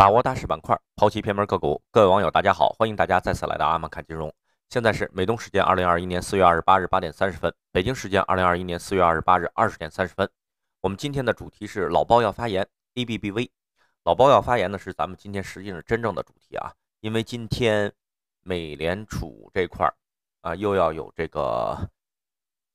把握大势板块，抛弃偏门个股。各位网友，大家好，欢迎大家再次来到阿曼看金融。现在是美东时间二零二一年四月二十八日八点三十分，北京时间二零二一年四月二十八日二十点三十分。我们今天的主题是老包要发言，ABBV。老包要发言呢，是咱们今天实际上真正的主题啊，因为今天美联储这块儿啊，又要有这个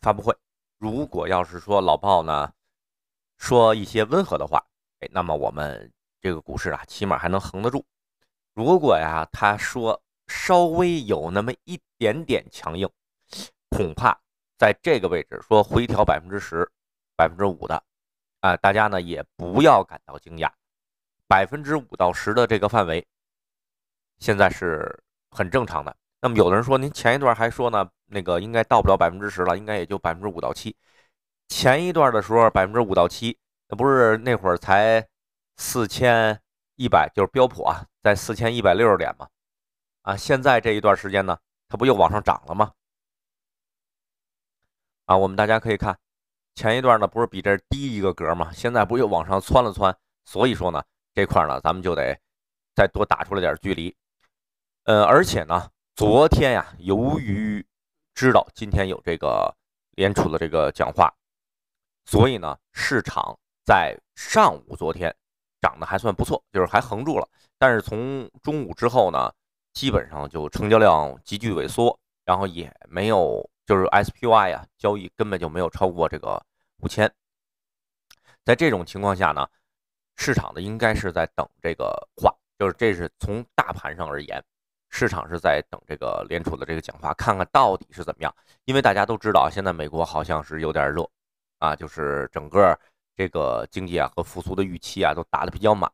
发布会。如果要是说老鲍呢说一些温和的话，哎，那么我们。这个股市啊，起码还能横得住。如果呀，他说稍微有那么一点点强硬，恐怕在这个位置说回调百分之十、百分之五的，啊，大家呢也不要感到惊讶。百分之五到十的这个范围，现在是很正常的。那么有的人说，您前一段还说呢，那个应该到不了百分之十了，应该也就百分之五到七。前一段的时候，百分之五到七，那不是那会儿才。四千一百就是标普啊，在四千一百六十点嘛，啊，现在这一段时间呢，它不又往上涨了吗？啊，我们大家可以看，前一段呢不是比这低一个格嘛，现在不又往上窜了窜？所以说呢，这块呢咱们就得再多打出来点距离。嗯，而且呢，昨天呀，由于知道今天有这个联储的这个讲话，所以呢，市场在上午昨天。涨得还算不错，就是还横住了。但是从中午之后呢，基本上就成交量急剧萎缩，然后也没有，就是 SPY 啊交易根本就没有超过这个五千。在这种情况下呢，市场的应该是在等这个话，就是这是从大盘上而言，市场是在等这个联储的这个讲话，看看到底是怎么样。因为大家都知道，现在美国好像是有点热，啊，就是整个。这个经济啊和复苏的预期啊都打的比较满，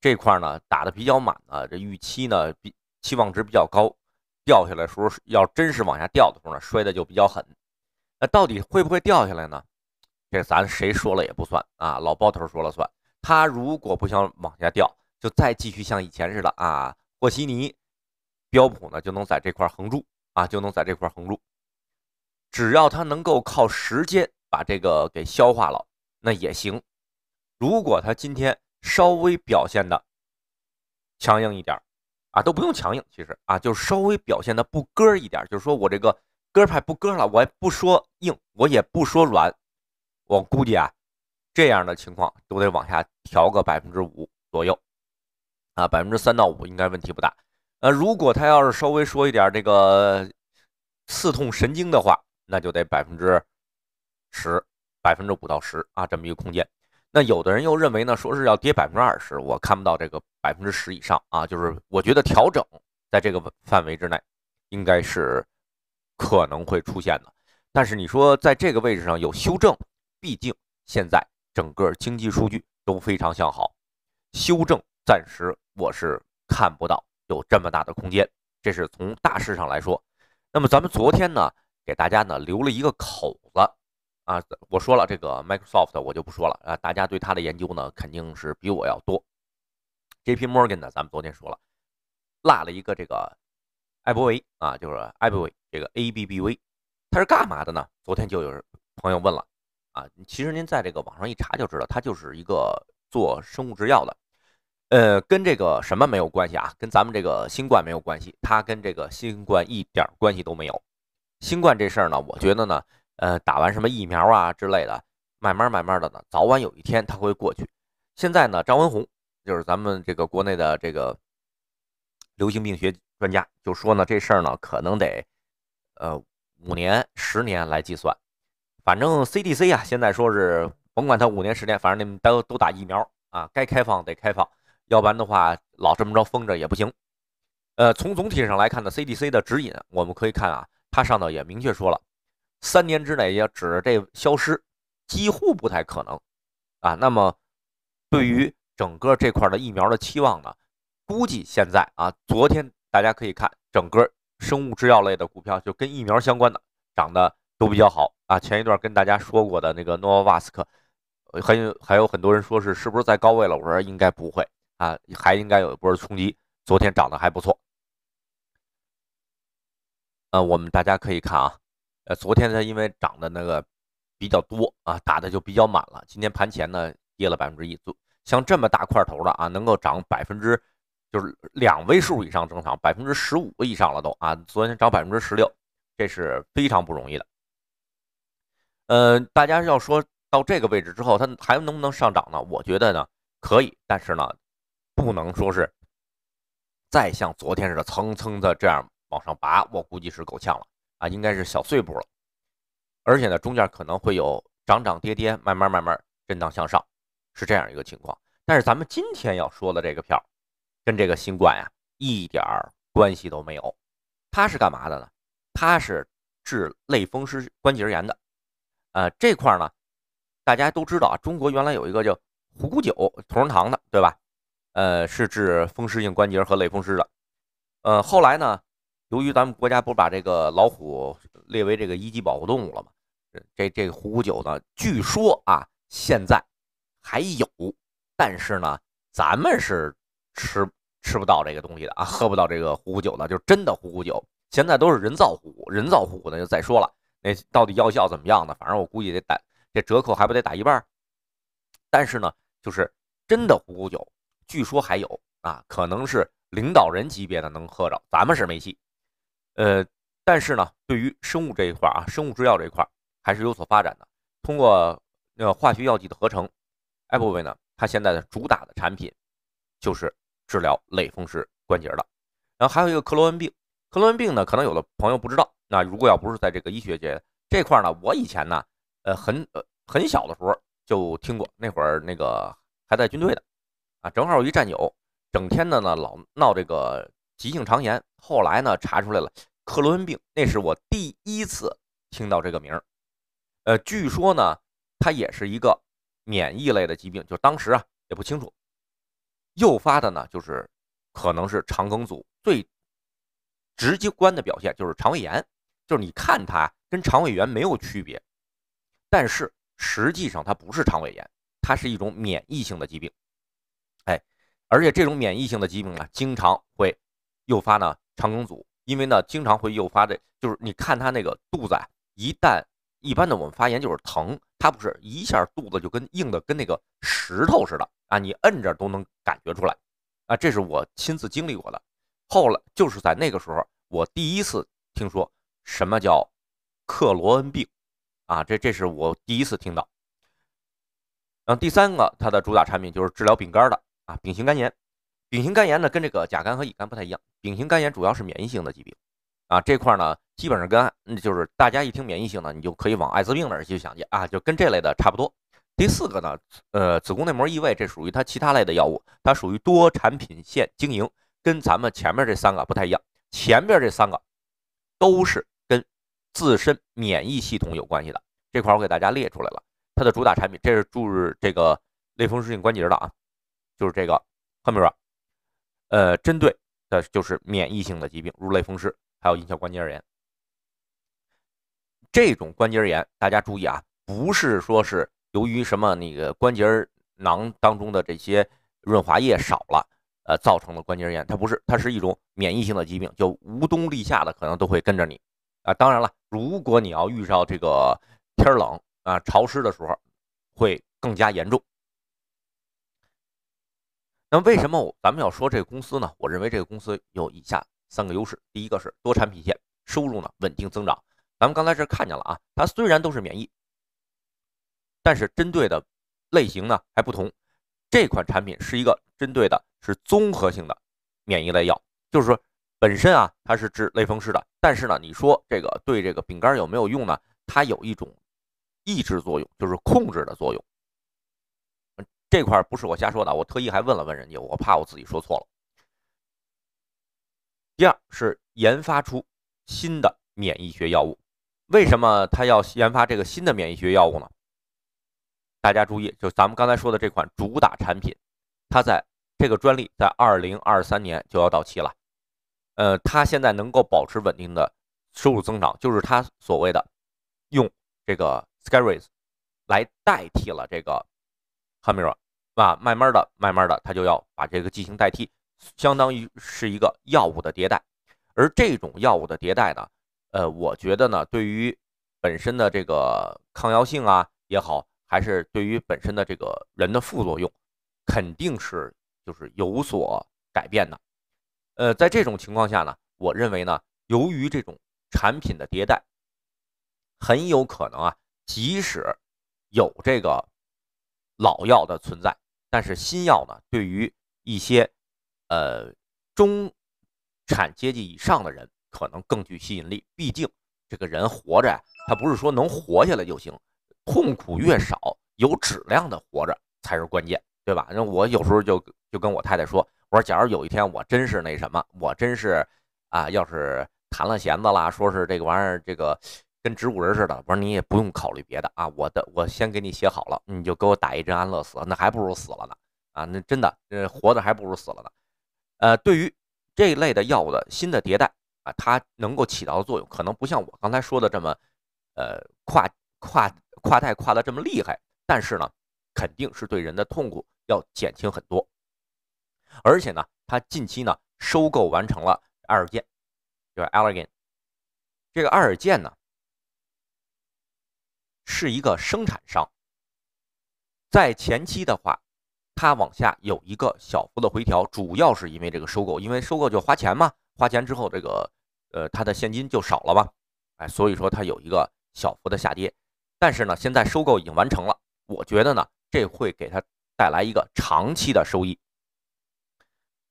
这块儿呢打的比较满啊，这预期呢比期望值比较高，掉下来时候要真是往下掉的时候呢，摔的就比较狠。那到底会不会掉下来呢？这咱谁说了也不算啊，老包头说了算。他如果不想往下掉，就再继续像以前似的啊，和稀泥，标普呢就能在这块横住啊，就能在这块横住。只要他能够靠时间把这个给消化了。那也行，如果他今天稍微表现的强硬一点啊，都不用强硬，其实啊，就稍微表现的不咯一点，就是说我这个咯派不咯了，我也不说硬，我也不说软，我估计啊，这样的情况都得往下调个百分之五左右，啊，百分之三到五应该问题不大。呃，如果他要是稍微说一点这个刺痛神经的话，那就得百分之十。百分之五到十啊，这么一个空间。那有的人又认为呢，说是要跌百分之二十，我看不到这个百分之十以上啊。就是我觉得调整在这个范围之内，应该是可能会出现的。但是你说在这个位置上有修正，毕竟现在整个经济数据都非常向好，修正暂时我是看不到有这么大的空间。这是从大势上来说。那么咱们昨天呢，给大家呢留了一个口子。啊，我说了这个 Microsoft，我就不说了啊。大家对它的研究呢，肯定是比我要多。JP Morgan 呢，咱们昨天说了，落了一个这个艾伯维啊，就是艾博维这个 AbbV，它是干嘛的呢？昨天就有朋友问了啊，其实您在这个网上一查就知道，它就是一个做生物制药的，呃，跟这个什么没有关系啊，跟咱们这个新冠没有关系，它跟这个新冠一点关系都没有。新冠这事儿呢，我觉得呢。呃，打完什么疫苗啊之类的，慢慢慢慢的呢，早晚有一天它会过去。现在呢，张文宏就是咱们这个国内的这个流行病学专家，就说呢这事儿呢可能得呃五年十年来计算。反正 CDC 啊，现在说是甭管它五年十年，反正你们都都打疫苗啊，该开放得开放，要不然的话老这么着封着也不行。呃，从总体上来看呢，CDC 的指引我们可以看啊，它上头也明确说了。三年之内要指着这消失，几乎不太可能，啊，那么对于整个这块的疫苗的期望呢？估计现在啊，昨天大家可以看整个生物制药类的股票，就跟疫苗相关的涨的都比较好啊。前一段跟大家说过的那个 Novavax，还有还有很多人说是是不是在高位了？我说应该不会啊，还应该有一波冲击。昨天涨得还不错，嗯，我们大家可以看啊。昨天它因为涨的那个比较多啊，打的就比较满了。今天盘前呢跌了百分之一就像这么大块头的啊，能够涨百分之就是两位数以上正常，百分之十五以上了都啊。昨天涨百分之十六，这是非常不容易的。嗯，大家要说到这个位置之后，它还能不能上涨呢？我觉得呢可以，但是呢不能说是再像昨天似的蹭蹭的这样往上拔，我估计是够呛了。啊，应该是小碎步了，而且呢，中间可能会有涨涨跌跌，慢慢慢慢震荡向上，是这样一个情况。但是咱们今天要说的这个票，跟这个新冠呀一点关系都没有，它是干嘛的呢？它是治类风湿关节炎的。呃，这块呢，大家都知道，啊，中国原来有一个叫虎骨酒同仁堂的，对吧？呃，是治风湿性关节和类风湿的。呃，后来呢？由于咱们国家不是把这个老虎列为这个一级保护动物了吗？这这个虎骨酒呢，据说啊，现在还有，但是呢，咱们是吃吃不到这个东西的啊，喝不到这个虎骨酒的，就是真的虎骨酒，现在都是人造虎，人造虎那就再说了，那到底药效怎么样呢？反正我估计得打这折扣还不得打一半。但是呢，就是真的虎骨酒，据说还有啊，可能是领导人级别的能喝着，咱们是没戏。呃，但是呢，对于生物这一块啊，生物制药这一块还是有所发展的。通过那个化学药剂的合成，艾伯维呢，它现在的主打的产品就是治疗类风湿关节的。然后还有一个克罗恩病，克罗恩病呢，可能有的朋友不知道。那如果要不是在这个医学界这块呢，我以前呢，呃，很呃很小的时候就听过，那会儿那个还在军队的啊，正好有一战友整天的呢老闹这个。急性肠炎，后来呢查出来了克罗恩病，那是我第一次听到这个名儿。呃，据说呢，它也是一个免疫类的疾病，就当时啊也不清楚，诱发的呢就是可能是肠梗阻，最直接观的表现就是肠胃炎，就是你看它跟肠胃炎没有区别，但是实际上它不是肠胃炎，它是一种免疫性的疾病。哎，而且这种免疫性的疾病啊，经常会。诱发呢肠梗阻，因为呢经常会诱发的，就是你看他那个肚子，啊，一旦一般的我们发炎就是疼，他不是一下肚子就跟硬的跟那个石头似的啊，你摁着都能感觉出来啊，这是我亲自经历过的。后来就是在那个时候，我第一次听说什么叫克罗恩病啊，这这是我第一次听到。嗯，第三个它的主打产品就是治疗丙肝的啊，丙型肝炎。丙型肝炎呢，跟这个甲肝和乙肝不太一样。丙型肝炎主要是免疫性的疾病啊，这块呢，基本上跟就是大家一听免疫性呢，你就可以往艾滋病那儿去想去啊，就跟这类的差不多。第四个呢，呃，子宫内膜异位，这属于它其他类的药物，它属于多产品线经营，跟咱们前面这三个不太一样。前面这三个都是跟自身免疫系统有关系的这块，我给大家列出来了，它的主打产品，这是注入这个类风湿性关节的啊，就是这个赫 u m 呃，针对的就是免疫性的疾病，如类风湿，还有银屑关节炎。这种关节炎，大家注意啊，不是说是由于什么那个关节囊当中的这些润滑液少了，呃，造成的关节炎，它不是，它是一种免疫性的疾病，就无冬立夏的可能都会跟着你啊。当然了，如果你要遇到这个天冷啊、潮湿的时候，会更加严重。那为什么我咱们要说这个公司呢？我认为这个公司有以下三个优势：第一个是多产品线，收入呢稳定增长。咱们刚才这看见了啊，它虽然都是免疫，但是针对的类型呢还不同。这款产品是一个针对的是综合性的免疫类药，就是说本身啊它是治类风湿的，但是呢你说这个对这个饼干有没有用呢？它有一种抑制作用，就是控制的作用。这块不是我瞎说的，我特意还问了问人家，我怕我自己说错了。第二是研发出新的免疫学药物，为什么他要研发这个新的免疫学药物呢？大家注意，就咱们刚才说的这款主打产品，它在这个专利在二零二三年就要到期了，呃，它现在能够保持稳定的收入增长，就是它所谓的用这个 s c a r e s 来代替了这个。汉密尔啊，慢慢的，慢慢的，他就要把这个进行代替，相当于是一个药物的迭代。而这种药物的迭代呢，呃，我觉得呢，对于本身的这个抗药性啊也好，还是对于本身的这个人的副作用，肯定是就是有所改变的。呃，在这种情况下呢，我认为呢，由于这种产品的迭代，很有可能啊，即使有这个。老药的存在，但是新药呢？对于一些，呃，中产阶级以上的人，可能更具吸引力。毕竟，这个人活着，他不是说能活下来就行，痛苦越少，有质量的活着才是关键，对吧？那我有时候就就跟我太太说，我说，假如有一天我真是那什么，我真是啊，要是弹了弦子啦，说是这个玩意儿，这个。跟植物人似的，我说你也不用考虑别的啊，我的我先给你写好了，你就给我打一针安乐死，那还不如死了呢啊，那真的呃，活着还不如死了呢。呃，对于这一类的药物的新的迭代啊，它能够起到的作用，可能不像我刚才说的这么，呃，跨跨跨代跨的这么厉害，但是呢，肯定是对人的痛苦要减轻很多，而且呢，它近期呢收购完成了爱尔健，就是 Algen，e 这个爱尔健呢。是一个生产商，在前期的话，它往下有一个小幅的回调，主要是因为这个收购，因为收购就花钱嘛，花钱之后这个，呃，它的现金就少了嘛，哎，所以说它有一个小幅的下跌。但是呢，现在收购已经完成了，我觉得呢，这会给它带来一个长期的收益。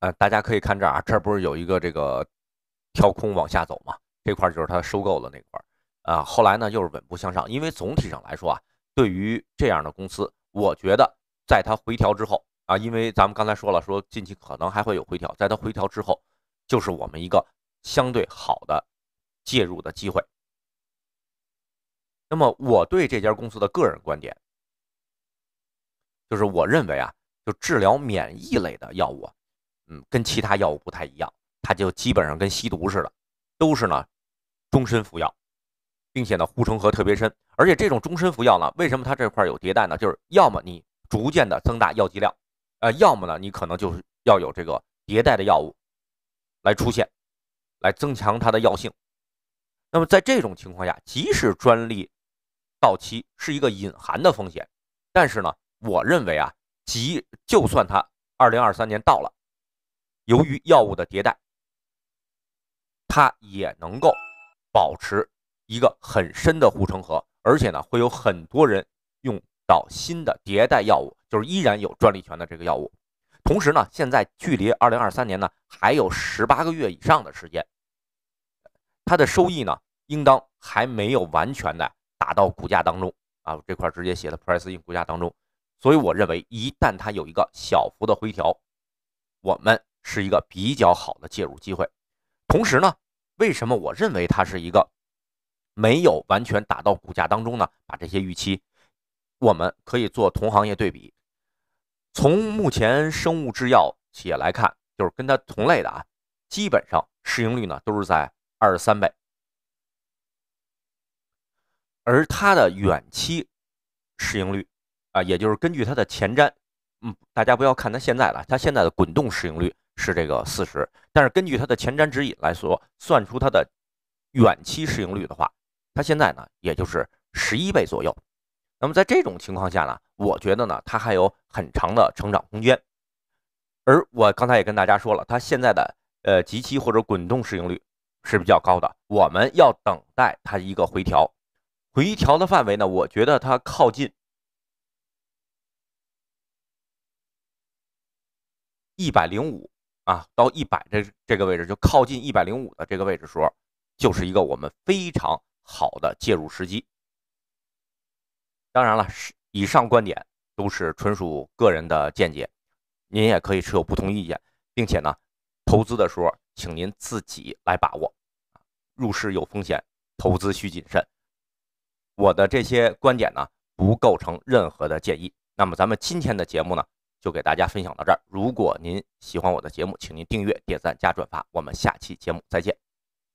呃，大家可以看这儿啊，这不是有一个这个跳空往下走嘛，这块就是它收购的那块。啊，后来呢，又是稳步向上，因为总体上来说啊，对于这样的公司，我觉得在它回调之后啊，因为咱们刚才说了，说近期可能还会有回调，在它回调之后，就是我们一个相对好的介入的机会。那么我对这家公司的个人观点，就是我认为啊，就治疗免疫类的药物，嗯，跟其他药物不太一样，它就基本上跟吸毒似的，都是呢终身服药。并且呢，护城河特别深，而且这种终身服药呢，为什么它这块有迭代呢？就是要么你逐渐的增大药剂量，呃，要么呢，你可能就是要有这个迭代的药物来出现，来增强它的药性。那么在这种情况下，即使专利到期是一个隐含的风险，但是呢，我认为啊，即就算它二零二三年到了，由于药物的迭代，它也能够保持。一个很深的护城河，而且呢，会有很多人用到新的迭代药物，就是依然有专利权的这个药物。同时呢，现在距离二零二三年呢还有十八个月以上的时间，它的收益呢应当还没有完全的打到股价当中啊，这块直接写的 p r i c e i n 股价当中。所以我认为，一旦它有一个小幅的回调，我们是一个比较好的介入机会。同时呢，为什么我认为它是一个？没有完全打到股价当中呢，把这些预期，我们可以做同行业对比。从目前生物制药企业来看，就是跟它同类的啊，基本上市盈率呢都是在二十三倍，而它的远期市盈率啊，也就是根据它的前瞻，嗯，大家不要看它现在了，它现在的滚动市盈率是这个四十，但是根据它的前瞻指引来说，算出它的远期市盈率的话。它现在呢，也就是十一倍左右。那么在这种情况下呢，我觉得呢，它还有很长的成长空间。而我刚才也跟大家说了，它现在的呃集期或者滚动市盈率是比较高的，我们要等待它一个回调。回调的范围呢，我觉得它靠近一百零五啊到一百这这个位置，就靠近一百零五的这个位置时候，就是一个我们非常。好的介入时机。当然了，是以上观点都是纯属个人的见解，您也可以持有不同意见，并且呢，投资的时候，请您自己来把握。入市有风险，投资需谨慎。我的这些观点呢，不构成任何的建议。那么咱们今天的节目呢，就给大家分享到这儿。如果您喜欢我的节目，请您订阅、点赞、加转发。我们下期节目再见。